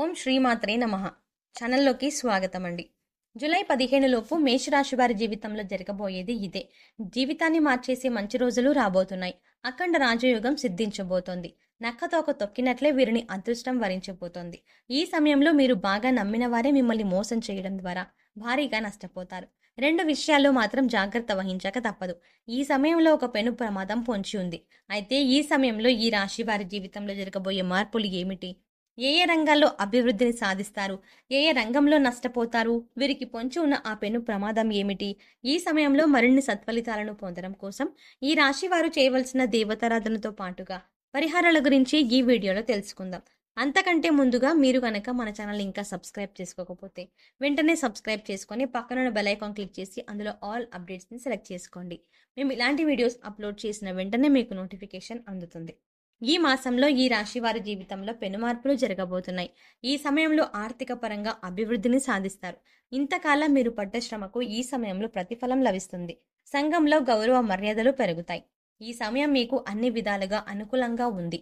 ఓం శ్రీమాత్రే నమ ఛానల్లోకి స్వాగతం అండి జూలై పదిహేనులోపు మేషరాశి వారి జీవితంలో జరగబోయేది ఇదే జీవితాన్ని మార్చేసే మంచి రోజులు రాబోతున్నాయి అఖండ రాజయోగం సిద్ధించబోతోంది నక్కతోక తొక్కినట్లే వీరిని అదృష్టం వరించబోతోంది ఈ సమయంలో మీరు బాగా నమ్మిన వారే మిమ్మల్ని మోసం చేయడం ద్వారా భారీగా నష్టపోతారు రెండు విషయాల్లో మాత్రం జాగ్రత్త వహించక తప్పదు ఈ సమయంలో ఒక పెను ప్రమాదం పొంచి ఉంది అయితే ఈ సమయంలో ఈ రాశి వారి జీవితంలో జరగబోయే మార్పులు ఏమిటి ఏ ఏ రంగాల్లో అభివృద్ధిని సాధిస్తారు ఏ ఏ రంగంలో నష్టపోతారు వీరికి పొంచి ఉన్న ఆ పెను ప్రమాదం ఏమిటి ఈ సమయంలో మరిన్ని సత్ఫలితాలను పొందడం కోసం ఈ రాశి వారు చేయవలసిన దేవతారాధనతో పాటుగా పరిహారాల గురించి ఈ వీడియోలో తెలుసుకుందాం అంతకంటే ముందుగా మీరు కనుక మన ఛానల్ ఇంకా సబ్స్క్రైబ్ చేసుకోకపోతే వెంటనే సబ్స్క్రైబ్ చేసుకొని పక్కన బెల్ ఐకాన్ క్లిక్ చేసి అందులో ఆల్ అప్డేట్స్ని సెలెక్ట్ చేసుకోండి మేము ఇలాంటి వీడియోస్ అప్లోడ్ చేసిన వెంటనే మీకు నోటిఫికేషన్ అందుతుంది ఈ మాసంలో ఈ రాశి వారి జీవితంలో పెనుమార్పులు జరగబోతున్నాయి ఈ సమయంలో ఆర్థిక పరంగా అభివృద్ధిని సాధిస్తారు ఇంతకాలం మీరు పడ్డ శ్రమకు ఈ సమయంలో ప్రతిఫలం లభిస్తుంది సంఘంలో గౌరవ మర్యాదలు పెరుగుతాయి ఈ సమయం మీకు అన్ని విధాలుగా అనుకూలంగా ఉంది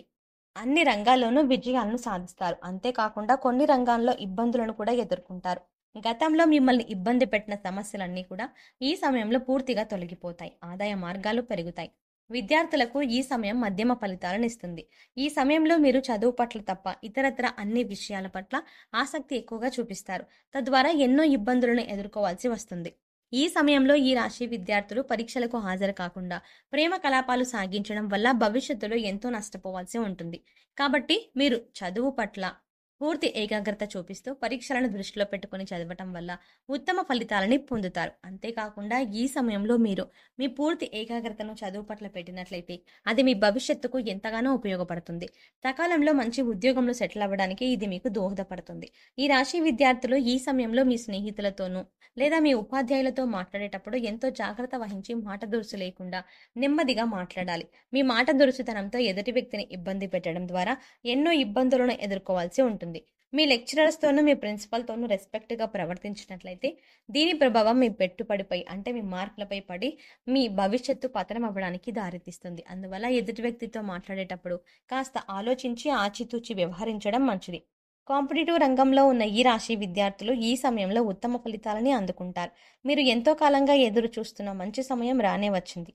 అన్ని రంగాల్లోనూ విజయాలను సాధిస్తారు అంతేకాకుండా కొన్ని రంగాల్లో ఇబ్బందులను కూడా ఎదుర్కొంటారు గతంలో మిమ్మల్ని ఇబ్బంది పెట్టిన సమస్యలన్నీ కూడా ఈ సమయంలో పూర్తిగా తొలగిపోతాయి ఆదాయ మార్గాలు పెరుగుతాయి విద్యార్థులకు ఈ సమయం మధ్యమ ఫలితాలను ఇస్తుంది ఈ సమయంలో మీరు చదువు పట్ల తప్ప ఇతరత్ర అన్ని విషయాల పట్ల ఆసక్తి ఎక్కువగా చూపిస్తారు తద్వారా ఎన్నో ఇబ్బందులను ఎదుర్కోవాల్సి వస్తుంది ఈ సమయంలో ఈ రాశి విద్యార్థులు పరీక్షలకు హాజరు కాకుండా ప్రేమ కలాపాలు సాగించడం వల్ల భవిష్యత్తులో ఎంతో నష్టపోవాల్సి ఉంటుంది కాబట్టి మీరు చదువు పట్ల పూర్తి ఏకాగ్రత చూపిస్తూ పరీక్షలను దృష్టిలో పెట్టుకుని చదవటం వల్ల ఉత్తమ ఫలితాలని పొందుతారు అంతేకాకుండా ఈ సమయంలో మీరు మీ పూర్తి ఏకాగ్రతను చదువు పట్ల పెట్టినట్లయితే అది మీ భవిష్యత్తుకు ఎంతగానో ఉపయోగపడుతుంది సకాలంలో మంచి ఉద్యోగంలో సెటిల్ అవ్వడానికి ఇది మీకు దోహదపడుతుంది ఈ రాశి విద్యార్థులు ఈ సమయంలో మీ స్నేహితులతోనూ లేదా మీ ఉపాధ్యాయులతో మాట్లాడేటప్పుడు ఎంతో జాగ్రత్త వహించి మాట దురుసు లేకుండా నెమ్మదిగా మాట్లాడాలి మీ మాట దురుసుతనంతో ఎదుటి వ్యక్తిని ఇబ్బంది పెట్టడం ద్వారా ఎన్నో ఇబ్బందులను ఎదుర్కోవాల్సి ఉంటుంది ఉంటుంది మీ లెక్చరర్స్తోనూ మీ ప్రిన్సిపల్తోనూ రెస్పెక్ట్గా ప్రవర్తించినట్లయితే దీని ప్రభావం మీ పెట్టుబడిపై అంటే మీ మార్కులపై పడి మీ భవిష్యత్తు పతనం అవ్వడానికి దారితీస్తుంది అందువల్ల ఎదుటి వ్యక్తితో మాట్లాడేటప్పుడు కాస్త ఆలోచించి ఆచితూచి వ్యవహరించడం మంచిది కాంపిటేటివ్ రంగంలో ఉన్న ఈ రాశి విద్యార్థులు ఈ సమయంలో ఉత్తమ ఫలితాలని అందుకుంటారు మీరు ఎంతో కాలంగా ఎదురు చూస్తున్న మంచి సమయం రానే వచ్చింది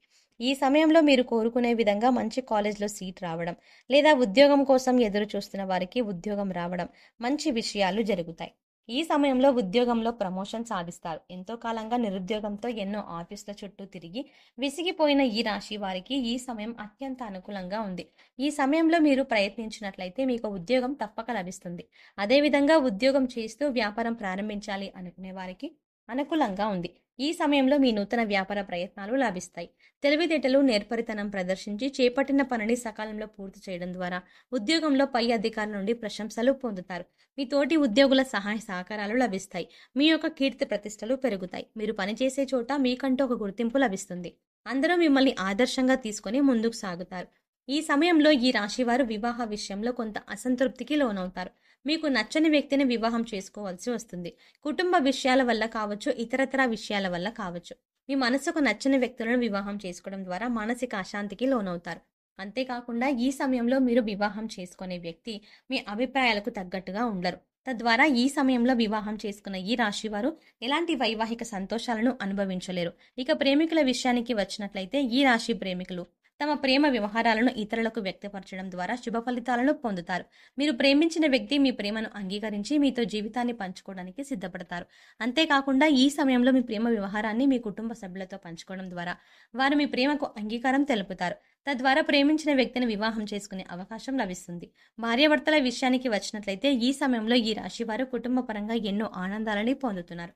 ఈ సమయంలో మీరు కోరుకునే విధంగా మంచి కాలేజ్లో సీట్ రావడం లేదా ఉద్యోగం కోసం ఎదురు చూస్తున్న వారికి ఉద్యోగం రావడం మంచి విషయాలు జరుగుతాయి ఈ సమయంలో ఉద్యోగంలో ప్రమోషన్ సాధిస్తారు ఎంతో కాలంగా నిరుద్యోగంతో ఎన్నో ఆఫీసుల చుట్టూ తిరిగి విసిగిపోయిన ఈ రాశి వారికి ఈ సమయం అత్యంత అనుకూలంగా ఉంది ఈ సమయంలో మీరు ప్రయత్నించినట్లయితే మీకు ఉద్యోగం తప్పక లభిస్తుంది అదేవిధంగా ఉద్యోగం చేస్తూ వ్యాపారం ప్రారంభించాలి అనుకునే వారికి అనుకూలంగా ఉంది ఈ సమయంలో మీ నూతన వ్యాపార ప్రయత్నాలు లాభిస్తాయి తెలివితేటలు నేర్పరితనం ప్రదర్శించి చేపట్టిన పనిని సకాలంలో పూర్తి చేయడం ద్వారా ఉద్యోగంలో పై అధికారుల నుండి ప్రశంసలు పొందుతారు మీ తోటి ఉద్యోగుల సహాయ సహకారాలు లభిస్తాయి మీ యొక్క కీర్తి ప్రతిష్టలు పెరుగుతాయి మీరు పనిచేసే చోట మీకంటూ ఒక గుర్తింపు లభిస్తుంది అందరూ మిమ్మల్ని ఆదర్శంగా తీసుకుని ముందుకు సాగుతారు ఈ సమయంలో ఈ రాశివారు వివాహ విషయంలో కొంత అసంతృప్తికి లోనవుతారు మీకు నచ్చని వ్యక్తిని వివాహం చేసుకోవాల్సి వస్తుంది కుటుంబ విషయాల వల్ల కావచ్చు ఇతరతర విషయాల వల్ల కావచ్చు మీ మనసుకు నచ్చని వ్యక్తులను వివాహం చేసుకోవడం ద్వారా మానసిక అశాంతికి లోనవుతారు అంతేకాకుండా ఈ సమయంలో మీరు వివాహం చేసుకునే వ్యక్తి మీ అభిప్రాయాలకు తగ్గట్టుగా ఉండరు తద్వారా ఈ సమయంలో వివాహం చేసుకున్న ఈ రాశి వారు ఎలాంటి వైవాహిక సంతోషాలను అనుభవించలేరు ఇక ప్రేమికుల విషయానికి వచ్చినట్లయితే ఈ రాశి ప్రేమికులు తమ ప్రేమ వ్యవహారాలను ఇతరులకు వ్యక్తపరచడం ద్వారా శుభ ఫలితాలను పొందుతారు మీరు ప్రేమించిన వ్యక్తి మీ ప్రేమను అంగీకరించి మీతో జీవితాన్ని పంచుకోవడానికి సిద్ధపడతారు అంతేకాకుండా ఈ సమయంలో మీ ప్రేమ వ్యవహారాన్ని మీ కుటుంబ సభ్యులతో పంచుకోవడం ద్వారా వారు మీ ప్రేమకు అంగీకారం తెలుపుతారు తద్వారా ప్రేమించిన వ్యక్తిని వివాహం చేసుకునే అవకాశం లభిస్తుంది భార్యాభర్తల విషయానికి వచ్చినట్లయితే ఈ సమయంలో ఈ రాశి వారు కుటుంబ పరంగా ఎన్నో ఆనందాలని పొందుతున్నారు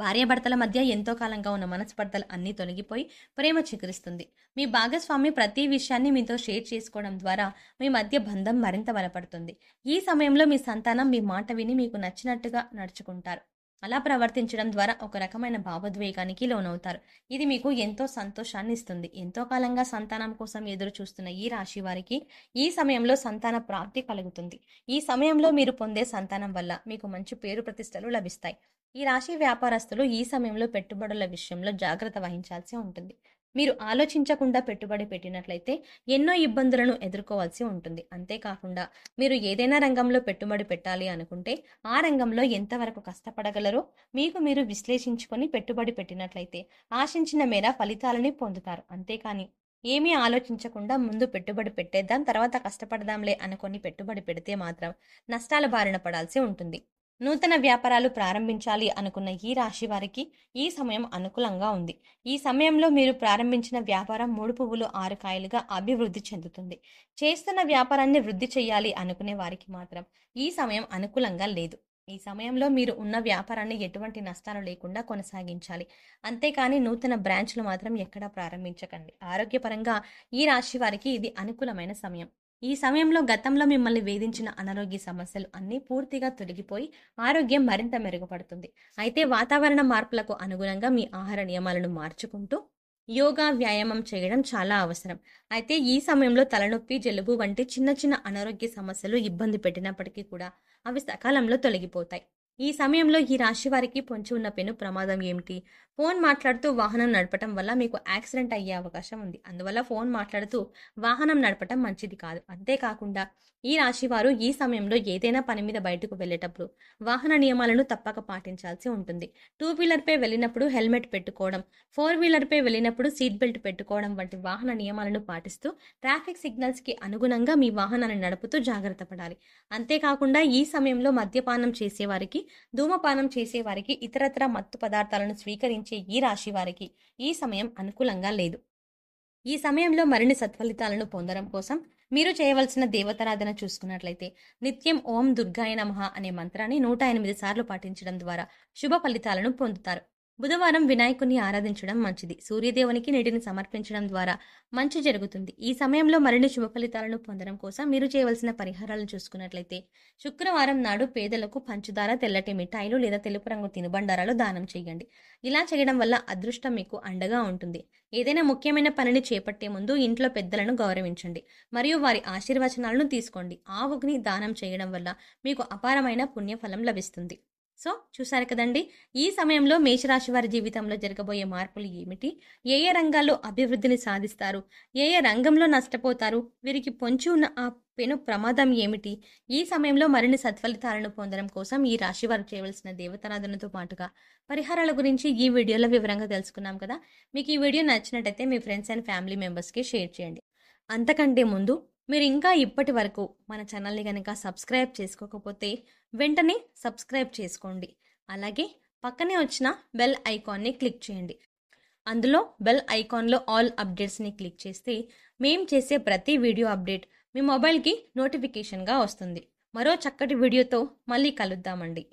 భార్యాభర్తల మధ్య ఎంతో కాలంగా ఉన్న మనస్పర్ధలు అన్నీ తొలగిపోయి ప్రేమ చికరిస్తుంది మీ భాగస్వామి ప్రతి విషయాన్ని మీతో షేర్ చేసుకోవడం ద్వారా మీ మధ్య బంధం మరింత బలపడుతుంది ఈ సమయంలో మీ సంతానం మీ మాట విని మీకు నచ్చినట్టుగా నడుచుకుంటారు అలా ప్రవర్తించడం ద్వారా ఒక రకమైన భావోద్వేగానికి లోనవుతారు ఇది మీకు ఎంతో సంతోషాన్ని ఇస్తుంది ఎంతో కాలంగా సంతానం కోసం ఎదురు చూస్తున్న ఈ రాశి వారికి ఈ సమయంలో సంతాన ప్రాప్తి కలుగుతుంది ఈ సమయంలో మీరు పొందే సంతానం వల్ల మీకు మంచి పేరు ప్రతిష్టలు లభిస్తాయి ఈ రాశి వ్యాపారస్తులు ఈ సమయంలో పెట్టుబడుల విషయంలో జాగ్రత్త వహించాల్సి ఉంటుంది మీరు ఆలోచించకుండా పెట్టుబడి పెట్టినట్లయితే ఎన్నో ఇబ్బందులను ఎదుర్కోవాల్సి ఉంటుంది అంతేకాకుండా మీరు ఏదైనా రంగంలో పెట్టుబడి పెట్టాలి అనుకుంటే ఆ రంగంలో ఎంతవరకు కష్టపడగలరో మీకు మీరు విశ్లేషించుకొని పెట్టుబడి పెట్టినట్లయితే ఆశించిన మేర ఫలితాలని పొందుతారు అంతేకాని ఏమీ ఆలోచించకుండా ముందు పెట్టుబడి పెట్టేద్దాం తర్వాత కష్టపడదాంలే అనుకొని పెట్టుబడి పెడితే మాత్రం నష్టాల బారిన పడాల్సి ఉంటుంది నూతన వ్యాపారాలు ప్రారంభించాలి అనుకున్న ఈ రాశి వారికి ఈ సమయం అనుకూలంగా ఉంది ఈ సమయంలో మీరు ప్రారంభించిన వ్యాపారం మూడు పువ్వులు ఆరు కాయలుగా అభివృద్ధి చెందుతుంది చేస్తున్న వ్యాపారాన్ని వృద్ధి చేయాలి అనుకునే వారికి మాత్రం ఈ సమయం అనుకూలంగా లేదు ఈ సమయంలో మీరు ఉన్న వ్యాపారాన్ని ఎటువంటి నష్టాలు లేకుండా కొనసాగించాలి అంతేకాని నూతన బ్రాంచ్లు మాత్రం ఎక్కడా ప్రారంభించకండి ఆరోగ్యపరంగా ఈ రాశి వారికి ఇది అనుకూలమైన సమయం ఈ సమయంలో గతంలో మిమ్మల్ని వేధించిన అనారోగ్య సమస్యలు అన్నీ పూర్తిగా తొలగిపోయి ఆరోగ్యం మరింత మెరుగుపడుతుంది అయితే వాతావరణ మార్పులకు అనుగుణంగా మీ ఆహార నియమాలను మార్చుకుంటూ యోగా వ్యాయామం చేయడం చాలా అవసరం అయితే ఈ సమయంలో తలనొప్పి జలుబు వంటి చిన్న చిన్న అనారోగ్య సమస్యలు ఇబ్బంది పెట్టినప్పటికీ కూడా అవి సకాలంలో తొలగిపోతాయి ఈ సమయంలో ఈ రాశి వారికి పొంచి ఉన్న పెను ప్రమాదం ఏమిటి ఫోన్ మాట్లాడుతూ వాహనం నడపటం వల్ల మీకు యాక్సిడెంట్ అయ్యే అవకాశం ఉంది అందువల్ల ఫోన్ మాట్లాడుతూ వాహనం నడపటం మంచిది కాదు అంతేకాకుండా ఈ రాశివారు ఈ సమయంలో ఏదైనా పని మీద బయటకు వెళ్ళేటప్పుడు వాహన నియమాలను తప్పక పాటించాల్సి ఉంటుంది టూ వీలర్పై వెళ్ళినప్పుడు హెల్మెట్ పెట్టుకోవడం ఫోర్ వీలర్పై వెళ్ళినప్పుడు సీట్ బెల్ట్ పెట్టుకోవడం వంటి వాహన నియమాలను పాటిస్తూ ట్రాఫిక్ సిగ్నల్స్కి అనుగుణంగా మీ వాహనాన్ని నడుపుతూ జాగ్రత్త పడాలి అంతేకాకుండా ఈ సమయంలో మద్యపానం చేసేవారికి ధూమపానం చేసేవారికి ఇతరత్ర మత్తు పదార్థాలను స్వీకరించే ఈ రాశి వారికి ఈ సమయం అనుకూలంగా లేదు ఈ సమయంలో మరిన్ని సత్ఫలితాలను పొందడం కోసం మీరు చేయవలసిన దేవతారాధన చూసుకున్నట్లయితే నిత్యం ఓం దుర్గాయ నమః అనే మంత్రాన్ని నూట ఎనిమిది సార్లు పాటించడం ద్వారా శుభ ఫలితాలను పొందుతారు బుధవారం వినాయకుని ఆరాధించడం మంచిది సూర్యదేవునికి నీటిని సమర్పించడం ద్వారా మంచి జరుగుతుంది ఈ సమయంలో మరిన్ని శుభ ఫలితాలను పొందడం కోసం మీరు చేయవలసిన పరిహారాలను చూసుకున్నట్లయితే శుక్రవారం నాడు పేదలకు పంచదార తెల్లటి మిఠాయిలు లేదా తెలుపు రంగు తినుబండారాలు దానం చేయండి ఇలా చేయడం వల్ల అదృష్టం మీకు అండగా ఉంటుంది ఏదైనా ముఖ్యమైన పనిని చేపట్టే ముందు ఇంట్లో పెద్దలను గౌరవించండి మరియు వారి ఆశీర్వచనాలను తీసుకోండి ఆవుగ్ని దానం చేయడం వల్ల మీకు అపారమైన పుణ్యఫలం లభిస్తుంది సో చూసారు కదండి ఈ సమయంలో మేషరాశి వారి జీవితంలో జరగబోయే మార్పులు ఏమిటి ఏ ఏ రంగాల్లో అభివృద్ధిని సాధిస్తారు ఏ ఏ రంగంలో నష్టపోతారు వీరికి పొంచి ఉన్న ఆ పెను ప్రమాదం ఏమిటి ఈ సమయంలో మరిన్ని సత్ఫలితాలను పొందడం కోసం ఈ రాశి వారు చేయవలసిన దేవతారాధనతో పాటుగా పరిహారాల గురించి ఈ వీడియోలో వివరంగా తెలుసుకున్నాం కదా మీకు ఈ వీడియో నచ్చినట్టయితే మీ ఫ్రెండ్స్ అండ్ ఫ్యామిలీ మెంబర్స్కి షేర్ చేయండి అంతకంటే ముందు మీరు ఇంకా ఇప్పటి వరకు మన ఛానల్ని కనుక సబ్స్క్రైబ్ చేసుకోకపోతే వెంటనే సబ్స్క్రైబ్ చేసుకోండి అలాగే పక్కనే వచ్చిన బెల్ ఐకాన్ని క్లిక్ చేయండి అందులో బెల్ ఐకాన్లో ఆల్ అప్డేట్స్ని క్లిక్ చేస్తే మేం చేసే ప్రతి వీడియో అప్డేట్ మీ మొబైల్కి నోటిఫికేషన్గా వస్తుంది మరో చక్కటి వీడియోతో మళ్ళీ కలుద్దామండి